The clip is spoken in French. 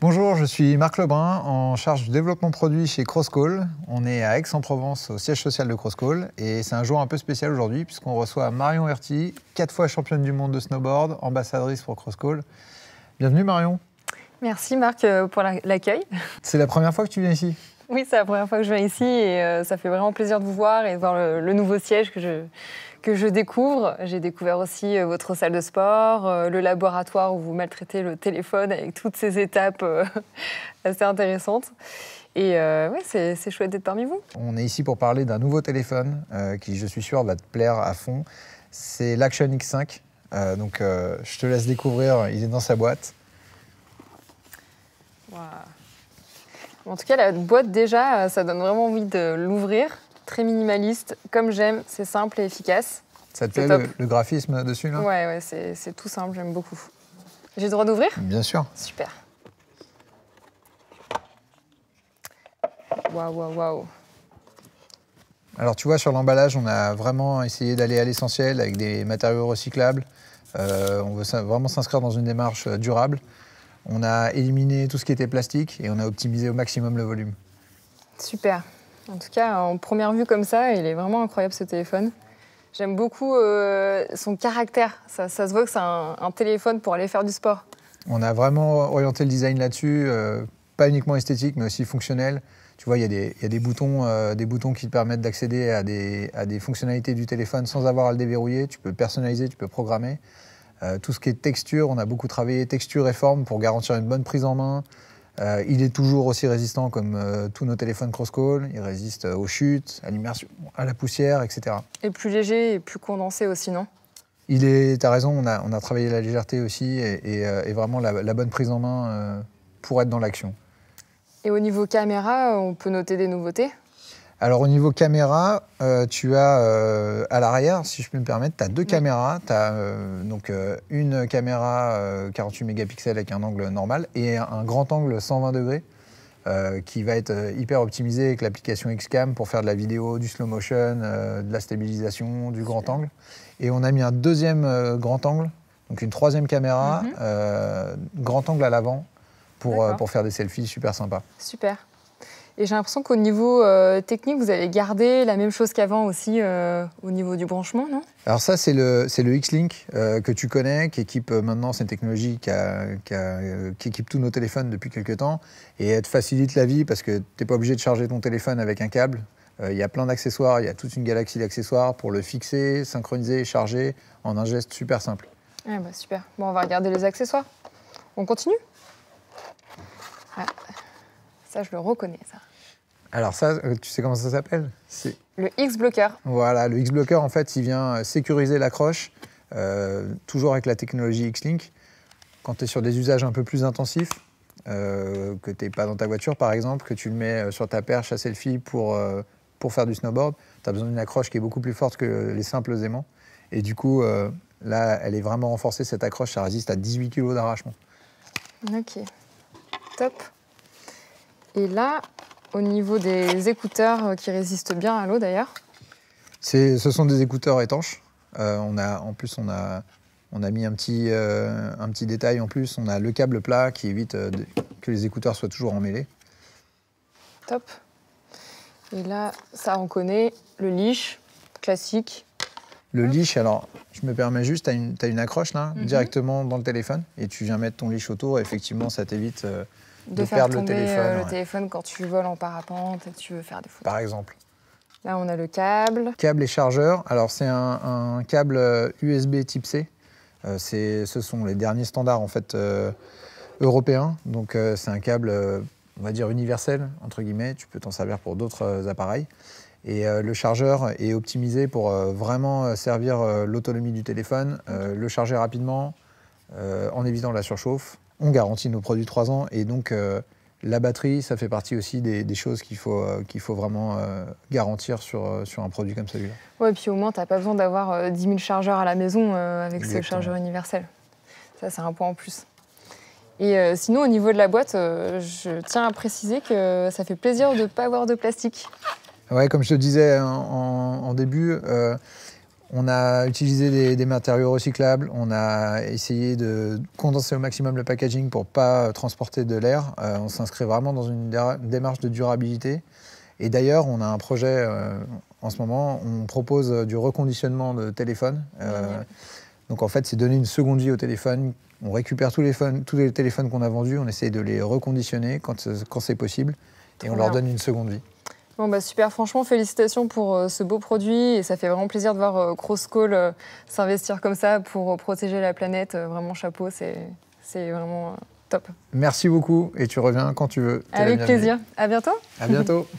Bonjour, je suis Marc Lebrun, en charge du développement produit chez CrossCall. On est à Aix-en-Provence, au siège social de CrossCall, et c'est un jour un peu spécial aujourd'hui puisqu'on reçoit Marion Herty, quatre fois championne du monde de snowboard, ambassadrice pour CrossCall. Bienvenue Marion. Merci Marc euh, pour l'accueil. C'est la première fois que tu viens ici Oui, c'est la première fois que je viens ici et euh, ça fait vraiment plaisir de vous voir et de voir le, nouveau siège que je, que je découvre. J'ai découvert aussi euh, votre salle de sport, euh, le laboratoire où vous maltraitez le téléphone avec toutes ces étapes euh, assez intéressantes. Et c'est chouette d'être parmi vous. On est ici pour parler d'un nouveau téléphone qui, je suis sûr, va te plaire à fond. C'est l'Action X5. donc, je te laisse découvrir. Il est dans sa boîte. En tout cas, la boîte, déjà, ça donne vraiment envie de l'ouvrir très minimaliste, comme j'aime, c'est simple et efficace. Ça te plaît le, graphisme dessus là Ouais, c'est tout simple, j'aime beaucoup. J'ai le droit d'ouvrir Bien sûr. Super. Waouh, waouh, waouh. Alors tu vois, sur l'emballage, on a vraiment essayé d'aller à l'essentiel avec des matériaux recyclables. Euh, on veut vraiment s'inscrire dans une démarche euh, durable. On a éliminé tout ce qui était plastique et on a optimisé au maximum le volume. Super. En tout cas, en première vue comme ça, il est vraiment incroyable ce téléphone. J'aime beaucoup euh, son caractère. Ça, se voit que c'est un, téléphone pour aller faire du sport. On a vraiment orienté le design là-dessus, euh, pas uniquement esthétique, mais aussi fonctionnel. Tu vois, il y, a des, boutons, euh, des boutons qui te permettent d'accéder à des fonctionnalités du téléphone sans avoir à le déverrouiller. Tu peux personnaliser, tu peux programmer. tout ce qui est texture, on a beaucoup travaillé texture et forme pour garantir une bonne prise en main, euh, il est toujours aussi résistant comme euh, tous nos téléphones cross-call. Il résiste euh, aux chutes, à l'immersion, à la poussière, etc. Et plus léger et plus condensé aussi, non Il est, t'as raison, on a, travaillé la légèreté aussi et, vraiment la, bonne prise en main pour être dans l'action. Et au niveau caméra, on peut noter des nouveautés alors au niveau caméra, euh, tu as euh, à l'arrière, si je peux me permettre, tu as deux caméras. Tu as euh, donc une caméra 48 mégapixels avec un angle normal et un grand angle 120 degrés qui va être hyper optimisé avec l'application Xcam pour faire de la vidéo, du slow motion, de la stabilisation, du grand angle. Et on a mis un deuxième grand angle, donc une troisième caméra, mhm. grand angle à l'avant pour, pour faire des selfies super sympa. Super. Et j'ai l'impression qu'au niveau euh, technique, vous avez gardé la même chose qu'avant aussi euh, au niveau du branchement, non Alors ça, c'est le, X-Link euh, que tu connais, qui équipe maintenant, c'est une technologie qui, équipe tous nos téléphones depuis quelques temps. Et elle te facilite la vie parce que tu n'es pas obligé de charger ton téléphone avec un câble. Il y a plein d'accessoires, il y a toute une galaxie d'accessoires pour le fixer, synchroniser, charger en un geste super simple. Bah, super. Bon, on va regarder les accessoires. On continue Ça, je le reconnais, ça. Alors ça, euh, tu sais comment ça s'appelle Le X-blocker. Voilà, le X-blocker, en fait, il vient euh, sécuriser l'accroche, euh, toujours avec la technologie X-Link. Quand tu es sur des usages un peu plus intensifs, que tu n'es pas dans ta voiture, par exemple, que tu le mets sur ta perche à selfie pour, pour faire du snowboard, tu as besoin d'une accroche qui est beaucoup plus forte que les simples aimants. Et du coup, là, elle est vraiment renforcée, cette accroche, ça résiste à 18 kg d'arrachement. Ok, top. Et là, au niveau des écouteurs euh, qui résistent bien à l'eau d'ailleurs Ce sont des écouteurs étanches. Euh, on a, en plus, on a, on a mis un petit, euh, un petit détail en plus. On a le câble plat qui évite que les écouteurs soient toujours emmêlés. Top. Et là, ça, on connaît le leash classique. Le leash, alors, je me permets juste, tu as, une accroche là, mhm. directement dans le téléphone, et tu viens mettre ton leash autour, effectivement, ça t'évite de, faire tomber euh, le téléphone, téléphone quand tu voles en parapente et que tu veux faire des photos. Par exemple. Là, on a le câble. Câble et chargeur. Alors, c'est un, câble USB euh, type C. Euh, ce sont les derniers standards en fait européens. Donc, c'est un câble, on va dire universel entre guillemets. Tu peux t'en servir pour d'autres appareils. Et le chargeur est optimisé pour vraiment servir l'autonomie du téléphone, le charger rapidement, en évitant la surchauffe on garantit nos produits trois ans. Et donc, euh, la batterie, ça fait partie aussi des, choses qu'il faut, euh, qu'il faut vraiment euh, garantir sur, sur un produit comme celui-là. Oui, puis au moins, tu n'as pas besoin d'avoir 10 000 chargeurs à la maison avec ce chargeur universel. Ça, c'est un point en plus. Et sinon, au niveau de la boîte, je tiens à préciser que ça fait plaisir de ne pas avoir de plastique. Ouais, comme je te disais hein, en début, on a utilisé des, matériaux recyclables, on a essayé de condenser au maximum le packaging pour ne pas euh, transporter de l'air. Euh, on s'inscrit vraiment dans une démarche de durabilité. Et d'ailleurs, on a un projet euh, en ce moment, on propose du reconditionnement de téléphone. donc en fait, c'est donner une seconde vie au téléphone. On récupère tous les, tous les téléphones qu'on a vendus, on essaie de les reconditionner quand c'est possible, et on leur donne une seconde vie. Bon bah super, franchement félicitations pour euh, ce beau produit et ça fait vraiment plaisir de voir Crosscall euh, euh, s'investir comme ça pour protéger la planète. vraiment chapeau, c'est vraiment top. Merci beaucoup et tu reviens quand tu veux. Avec plaisir, à bientôt. À bientôt.